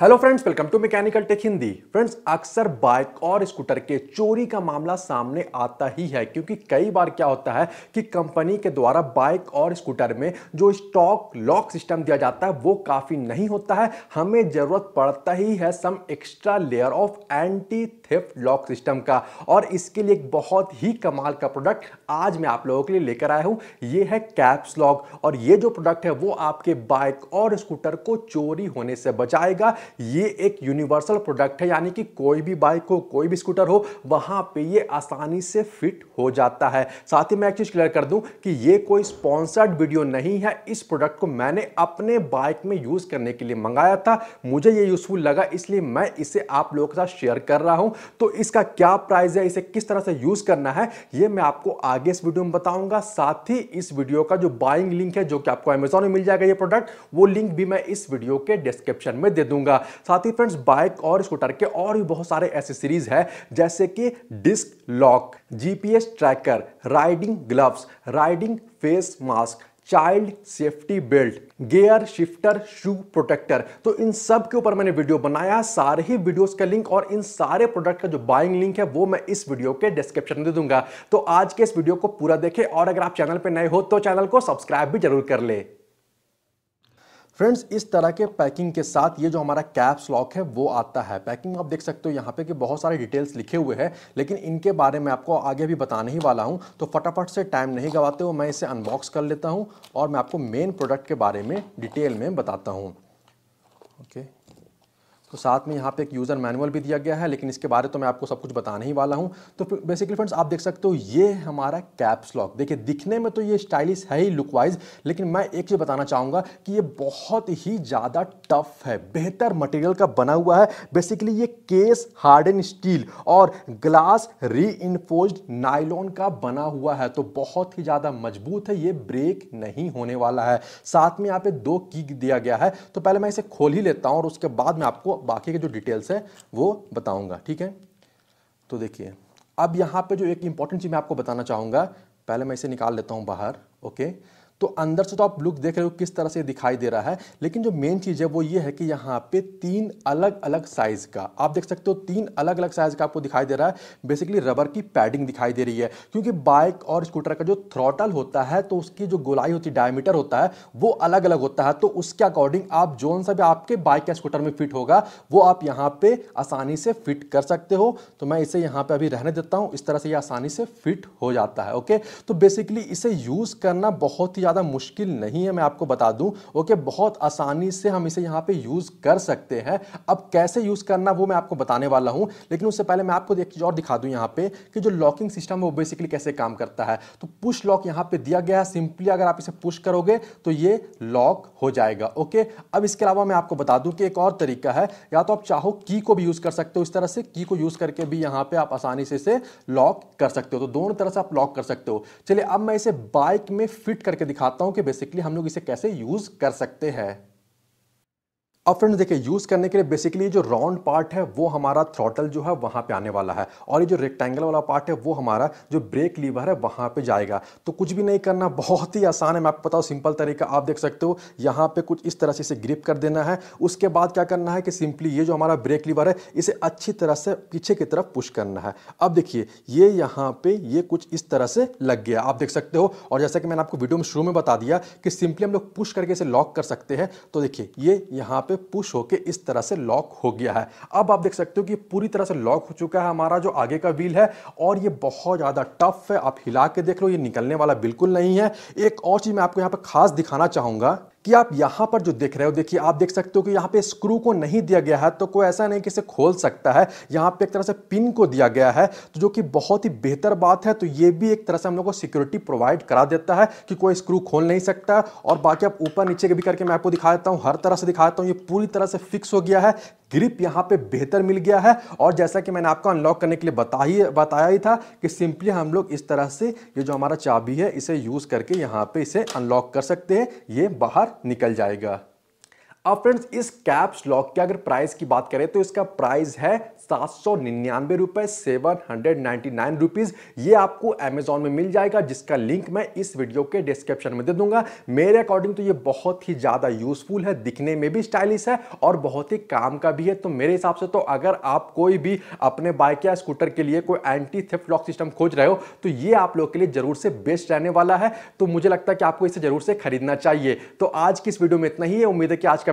Hello friends welcome to mechanical tech Hindi friends अक्सर bike और scooter के चोरी का मामला सामने आता ही है क्योंकि कई बार क्या होता है कि कंपनी के द्वारा बाइक और स्कूटर में जो स्टॉक लॉक सिस्टम दिया जाता है वो काफ़ी नहीं होता है हमें ज़रूरत पड़ता ही है some extra layer of anti theft lock system का और इसके लिए एक बहुत ही कमाल का प्रोडक्ट आज मैं आप लोगों के लिए लेकर आया हूँ ये है कैप्स लॉक और ये जो प्रोडक्ट है वो आपके बाइक और स्कूटर को चोरी होने से बचाएगा ये एक यूनिवर्सल प्रोडक्ट है यानी कि कोई भी बाइक हो कोई भी स्कूटर हो वहाँ पे ये आसानी से फिट हो जाता है साथ ही मैं एक चीज़ क्लियर कर दूँ कि ये कोई स्पॉन्सर्ड वीडियो नहीं है इस प्रोडक्ट को मैंने अपने बाइक में यूज़ करने के लिए मंगाया था मुझे ये यूज़फुल लगा इसलिए मैं इसे आप लोगों के साथ शेयर कर रहा हूँ तो इसका क्या प्राइस है इसे किस तरह से यूज़ करना है ये मैं आपको आगे इस वीडियो में बताऊंगा साथ ही इस वीडियो का जो बाइंग लिंक है जो कि आपको अमेजोन में मिल जाएगा ये प्रोडक्ट वो लिंक भी मैं इस वीडियो के डिस्क्रिप्शन में दे दूंगा जाएगा साथ ही फ्रेंड्स बाइक और स्कूटर के और भी बहुत सारे एसेसरीज है जैसे कि disc lock GPS tracker riding gloves riding face mask child safety belt gear shifter shoe protector तो इन सब के ऊपर मैंने वीडियो बनाया सारे ही वीडियोस का लिंक और इन सारे प्रोडक्ट का जो बाइंग लिंक है वो मैं इस वीडियो के डिस्क्रिप्शन में दे दूंगा तो आज के इस वीडियो को पूरा देखें और अगर आप चैनल पर नए हो तो चैनल को सब्सक्राइब भी जरूर कर ले फ्रेंड्स इस तरह के पैकिंग के साथ ये जो हमारा कैप्स लॉक है वो आता है पैकिंग आप देख सकते हो यहाँ पे कि बहुत सारे डिटेल्स लिखे हुए हैं लेकिन इनके बारे में आपको आगे भी बताने ही वाला हूँ तो फटाफट से टाइम नहीं गवाते हुए मैं इसे अनबॉक्स कर लेता हूँ और मैं आपको मेन प्रोडक्ट के बारे में डिटेल में बताता हूँ ओके okay. तो साथ में यहाँ पे एक यूज़र मैनुअल भी दिया गया है लेकिन इसके बारे तो मैं आपको सब कुछ बताने ही वाला हूँ तो बेसिकली फ्रेंड्स आप देख सकते हो ये हमारा कैप्स लॉक देखिए दिखने में तो ये स्टाइलिश है ही लुक वाइज लेकिन मैं एक चीज़ बताना चाहूँगा कि ये बहुत ही ज़्यादा टफ है बेहतर मटेरियल का बना हुआ है बेसिकली ये केस हार्ड एंड स्टील और ग्लास री नाइलॉन का बना हुआ है तो बहुत ही ज़्यादा मजबूत है ये ब्रेक नहीं होने वाला है साथ में यहाँ पे दो की दिया गया है तो पहले मैं इसे खोल ही लेता हूँ और उसके बाद मैं आपको बाकी के जो डिटेल्स है वो बताऊंगा ठीक है तो देखिए अब यहाँ पे जो एक इंपॉर्टेंट चीज़ मैं आपको बताना चाहूँगा पहले मैं इसे निकाल लेता हूँ बाहर ओके तो अंदर से तो आप लुक देख रहे हो किस तरह से दिखाई दे रहा है लेकिन जो मेन चीज़ है वो ये है कि यहाँ पे तीन अलग अलग साइज़ का आप देख सकते हो तीन अलग अलग साइज़ का आपको दिखाई दे रहा है बेसिकली रबर की पैडिंग दिखाई दे रही है क्योंकि बाइक और स्कूटर का जो थ्रोटल होता है तो उसकी जो गोलाई होती है डायमीटर होता है वो अलग अलग होता है तो उसके अकॉर्डिंग आप जोन सा भी आपके बाइक या स्कूटर में फिट होगा वो आप यहाँ पे आसानी से फिट कर सकते हो तो मैं इसे यहाँ पे अभी रहने देता हूँ इस तरह से ये आसानी से फिट हो जाता है ओके तो बेसिकली इसे यूज़ करना बहुत ही ज़्यादा मुश्किल नहीं है मैं आपको बता दूं ओके बहुत आसानी से हम इसे यहाँ पे यूज़ कर सकते हैं अब कैसे यूज़ करना वो मैं आपको बताने वाला हूँ लेकिन उससे पहले मैं आपको एक चीज़ और दिखा दूँ यहाँ पे कि जो लॉकिंग सिस्टम है वो बेसिकली कैसे काम करता है तो पुश लॉक यहाँ पर दिया गया है सिंपली अगर आप इसे पुश करोगे तो ये लॉक हो जाएगा ओके अब इसके अलावा मैं आपको बता दूँ कि एक और तरीका है या तो आप चाहो की को भी यूज़ कर सकते हो इस तरह से की को यूज़ करके भी यहाँ पर आप आसानी से इसे लॉक कर सकते हो तो दोनों तरह से आप लॉक कर सकते हो चलिए अब मैं इसे बाइक में फिट करके दिखा दिखाता हूँ कि बेसिकली हम लोग इसे कैसे यूज़ कर सकते हैं अब फ्रेंड्स देखिए यूज़ करने के लिए बेसिकली जो राउंड पार्ट है वो हमारा थ्रॉटल जो है वहाँ पे आने वाला है और ये जो रेक्टेंगल वाला पार्ट है वो हमारा जो ब्रेक लीवर है वहाँ पे जाएगा तो कुछ भी नहीं करना बहुत ही आसान है मैं आपको बताऊँ सिंपल तरीका आप देख सकते हो यहाँ पे कुछ इस तरह से इसे ग्रिप कर देना है उसके बाद क्या करना है कि सिंपली ये जो हमारा ब्रेक लीवर है इसे अच्छी तरह से पीछे की तरफ पुश करना है अब देखिए ये यहाँ पे ये कुछ इस तरह से लग गया आप देख सकते हो और जैसा कि मैंने आपको वीडियो में शुरू में बता दिया कि सिंपली हम लोग पुश करके इसे लॉक कर सकते हैं तो देखिए ये यहाँ पे पुश होके इस तरह से लॉक हो गया है अब आप देख सकते हो कि पूरी तरह से लॉक हो चुका है हमारा जो आगे का व्हील है और ये बहुत ज़्यादा टफ है आप हिला के देख लो ये निकलने वाला बिल्कुल नहीं है एक और चीज़ मैं आपको यहाँ पर खास दिखाना चाहूँगा कि आप यहाँ पर जो देख रहे हो देखिए आप देख सकते हो कि यहाँ पे स्क्रू को नहीं दिया गया है तो कोई ऐसा नहीं कि इसे खोल सकता है यहाँ पे एक तरह से पिन को दिया गया है तो जो कि बहुत ही बेहतर बात है तो ये भी एक तरह से हम लोग को सिक्योरिटी प्रोवाइड करा देता है कि कोई स्क्रू खोल नहीं सकता और बाकी आप ऊपर नीचे भी करके मैं आपको दिखा देता हूँ हर तरह से दिखा देता हूँ ये पूरी तरह से फिक्स हो गया है ग्रिप यहाँ पे बेहतर मिल गया है और जैसा कि मैंने आपको अनलॉक करने के लिए बता ही बताया ही था कि सिंपली हम लोग इस तरह से ये जो हमारा चाबी है इसे यूज़ करके यहाँ पे इसे अनलॉक कर सकते हैं ये बाहर निकल जाएगा अब फ्रेंड्स इस कैप्स लॉक के अगर प्राइस की बात करें तो इसका प्राइस है सात सौ निन्यानवे रुपए seven hundred ninety nine rupees ये आपको अमेजोन में मिल जाएगा जिसका लिंक मैं इस वीडियो के डिस्क्रिप्शन में दे दूंगा मेरे अकॉर्डिंग तो ये बहुत ही ज़्यादा यूजफुल है दिखने में भी स्टाइलिश है और बहुत ही काम का भी है तो मेरे हिसाब से तो अगर आप कोई भी अपने बाइक या स्कूटर के लिए कोई एंटी थेफ्ट लॉक सिस्टम खोज रहे हो तो ये आप लोग के लिए ज़रूर से बेस्ट रहने वाला है तो मुझे लगता है कि आपको इसे ज़रूर से खरीदना चाहिए तो आज की इस वीडियो में इतना ही है उम्मीद है कि आज का